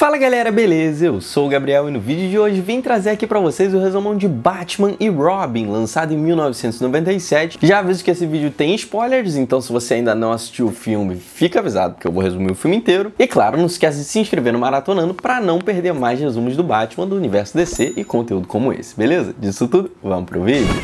Fala galera, beleza? Eu sou o Gabriel e no vídeo de hoje vim trazer aqui para vocês o resumão de Batman e Robin, lançado em 1997. Já aviso que esse vídeo tem spoilers, então se você ainda não assistiu o filme, fica avisado que eu vou resumir o filme inteiro. E claro, não esquece de se inscrever no Maratonando para não perder mais resumos do Batman, do universo DC e conteúdo como esse, beleza? Disso tudo, vamos pro vídeo.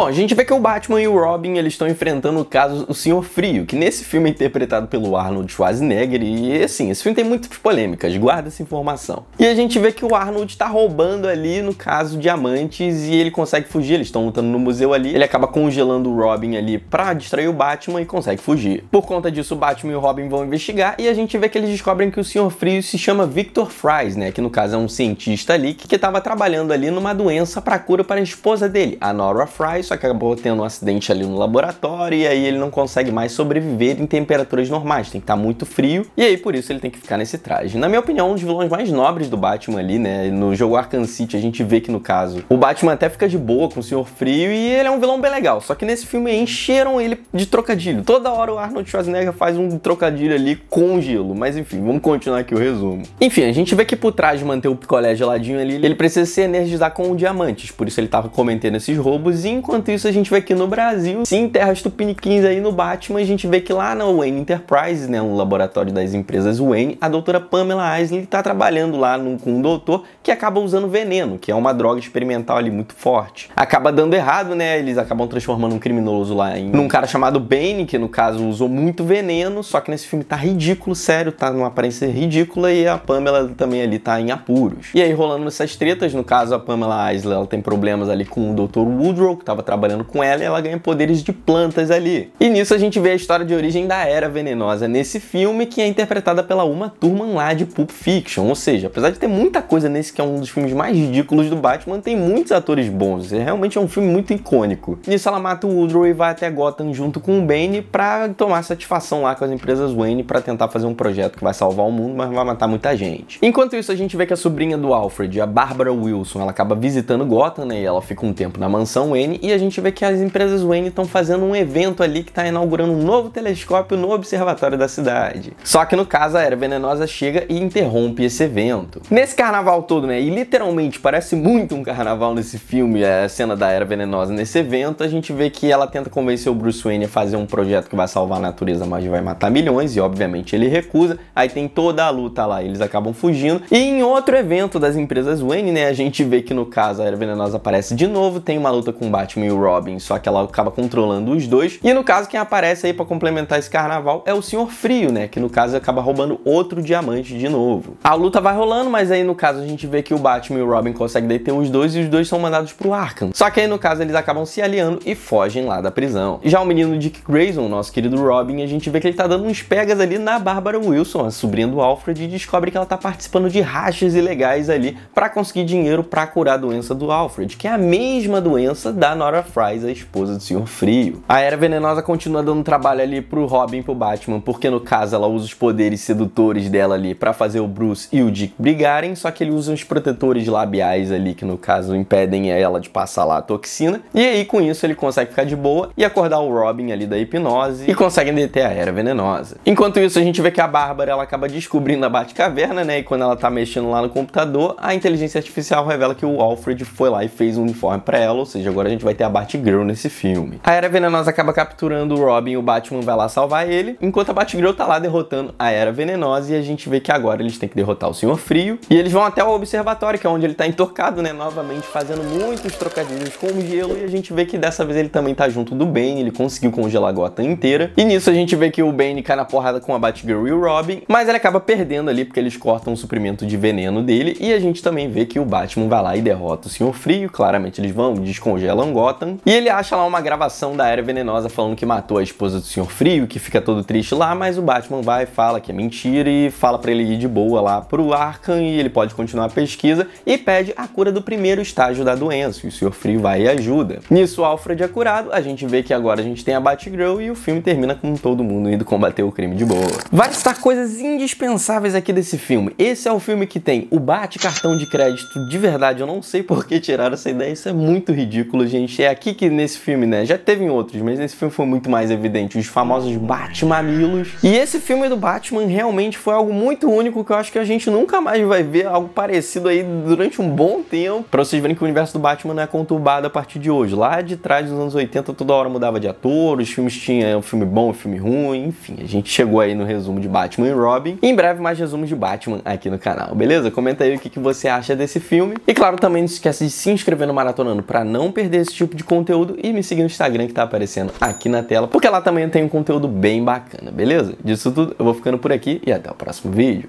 Bom, a gente vê que o Batman e o Robin eles estão enfrentando o caso O Senhor Frio, que nesse filme é interpretado pelo Arnold Schwarzenegger e assim, esse filme tem muitas polêmicas, guarda essa informação. E a gente vê que o Arnold está roubando ali, no caso, diamantes e ele consegue fugir, eles estão lutando no museu ali, ele acaba congelando o Robin ali pra distrair o Batman e consegue fugir. Por conta disso, o Batman e o Robin vão investigar e a gente vê que eles descobrem que o Senhor Frio se chama Victor Fries, né, que no caso é um cientista ali que estava trabalhando ali numa doença para cura para a esposa dele, a Nora Fries, isso acabou tendo um acidente ali no laboratório e aí ele não consegue mais sobreviver em temperaturas normais, tem que estar tá muito frio, e aí por isso ele tem que ficar nesse traje. Na minha opinião, um dos vilões mais nobres do Batman ali, né? No jogo Arkham City a gente vê que no caso o Batman até fica de boa com o Senhor Frio e ele é um vilão bem legal, só que nesse filme encheram ele de trocadilho. Toda hora o Arnold Schwarzenegger faz um trocadilho ali com gelo, mas enfim, vamos continuar aqui o resumo. Enfim, a gente vê que por trás de manter o picolé geladinho ali, ele precisa se energizar com diamantes, por isso ele tava cometendo esses roubos e enquanto Enquanto isso, a gente vê aqui no Brasil, sim, terras tupiniquins aí no Batman, a gente vê que lá na Wayne Enterprise, né, no laboratório das empresas Wayne, a doutora Pamela Isley está trabalhando lá com um doutor que acaba usando veneno, que é uma droga experimental ali muito forte. Acaba dando errado, né, eles acabam transformando um criminoso lá em um cara chamado Bane, que no caso usou muito veneno, só que nesse filme tá ridículo, sério, tá numa aparência ridícula e a Pamela também ali tá em apuros. E aí rolando essas tretas, no caso a Pamela Isley, ela tem problemas ali com o Dr. Woodrow, que tava trabalhando com ela e ela ganha poderes de plantas ali. E nisso a gente vê a história de origem da Era Venenosa nesse filme, que é interpretada pela Uma Turman lá de Pulp Fiction. Ou seja, apesar de ter muita coisa nesse que é um dos filmes mais ridículos do Batman, tem muitos atores bons. é realmente é um filme muito icônico. Nisso ela mata o Woodrow e vai até Gotham junto com o Bane para tomar satisfação lá com as empresas Wayne para tentar fazer um projeto que vai salvar o mundo, mas vai matar muita gente. Enquanto isso, a gente vê que a sobrinha do Alfred, a Barbara Wilson, ela acaba visitando Gotham, né? E ela fica um tempo na mansão Wayne e a gente vê que as empresas Wayne estão fazendo um evento ali que está inaugurando um novo telescópio no observatório da cidade. Só que no caso a Era Venenosa chega e interrompe esse evento. Nesse carnaval todo, né, e literalmente parece muito um carnaval nesse filme, a cena da Era Venenosa nesse evento, a gente vê que ela tenta convencer o Bruce Wayne a fazer um projeto que vai salvar a natureza, mas vai matar milhões, e obviamente ele recusa, aí tem toda a luta lá, eles acabam fugindo. E em outro evento das empresas Wayne, né, a gente vê que no caso a Era Venenosa aparece de novo, tem uma luta com o Batman Batman e o Robin, só que ela acaba controlando os dois. E no caso, quem aparece aí para complementar esse carnaval é o Senhor Frio, né? Que no caso acaba roubando outro diamante de novo. A luta vai rolando, mas aí no caso a gente vê que o Batman e o Robin conseguem deter os dois e os dois são mandados pro Arkham. Só que aí no caso eles acabam se aliando e fogem lá da prisão. Já o menino Dick Grayson, nosso querido Robin, a gente vê que ele tá dando uns pegas ali na Bárbara Wilson, a sobrinha do Alfred, e descobre que ela tá participando de rachas ilegais ali para conseguir dinheiro para curar a doença do Alfred, que é a mesma doença da nossa Nora Fries, a esposa do Senhor Frio. A Era Venenosa continua dando trabalho ali pro Robin e pro Batman, porque no caso ela usa os poderes sedutores dela ali para fazer o Bruce e o Dick brigarem, só que ele usa uns protetores labiais ali que no caso impedem ela de passar lá a toxina. E aí com isso ele consegue ficar de boa e acordar o Robin ali da hipnose e conseguem deter a Era Venenosa. Enquanto isso a gente vê que a Bárbara ela acaba descobrindo a Batcaverna, né? E quando ela tá mexendo lá no computador, a inteligência artificial revela que o Alfred foi lá e fez um uniforme para ela, ou seja, agora a gente vai ter a Batgirl nesse filme. A Era Venenosa acaba capturando o Robin, o Batman vai lá salvar ele, enquanto a Batgirl tá lá derrotando a Era Venenosa e a gente vê que agora eles têm que derrotar o Senhor Frio e eles vão até o observatório, que é onde ele tá entorcado, né, novamente fazendo muitos trocadilhos com o gelo e a gente vê que dessa vez ele também tá junto do Bane, ele conseguiu congelar a gota inteira. E nisso a gente vê que o Bane cai na porrada com a Batgirl e o Robin, mas ele acaba perdendo ali porque eles cortam o suprimento de veneno dele e a gente também vê que o Batman vai lá e derrota o Senhor Frio, claramente eles vão, descongelam gota. Gotham. E ele acha lá uma gravação da Era Venenosa falando que matou a esposa do Senhor Frio, que fica todo triste lá, mas o Batman vai, fala que é mentira e fala para ele ir de boa lá pro Arkham e ele pode continuar a pesquisa e pede a cura do primeiro estágio da doença. E o Senhor Frio vai e ajuda. Nisso, o Alfred é curado, a gente vê que agora a gente tem a Batgirl e o filme termina com todo mundo indo combater o crime de boa. Vai estar coisas indispensáveis aqui desse filme. Esse é o filme que tem o Bat cartão de crédito de verdade, eu não sei por que tiraram essa ideia, isso é muito ridículo, gente é aqui que nesse filme, né? Já teve em outros, mas nesse filme foi muito mais evidente. Os famosos Batmamilos. E esse filme do Batman realmente foi algo muito único que eu acho que a gente nunca mais vai ver algo parecido aí durante um bom tempo. Pra vocês verem que o universo do Batman não é conturbado a partir de hoje. Lá de trás dos anos 80, toda hora mudava de ator, os filmes tinham um filme bom, um filme ruim, enfim. A gente chegou aí no resumo de Batman e Robin. E em breve mais resumos de Batman aqui no canal, beleza? Comenta aí o que, que você acha desse filme. E claro, também não esquece de se inscrever no Maratonando para não perder esse tipo tipo de conteúdo e me seguir no Instagram que tá aparecendo aqui na tela, porque lá também tem um conteúdo bem bacana, beleza? Disso tudo, eu vou ficando por aqui e até o próximo vídeo.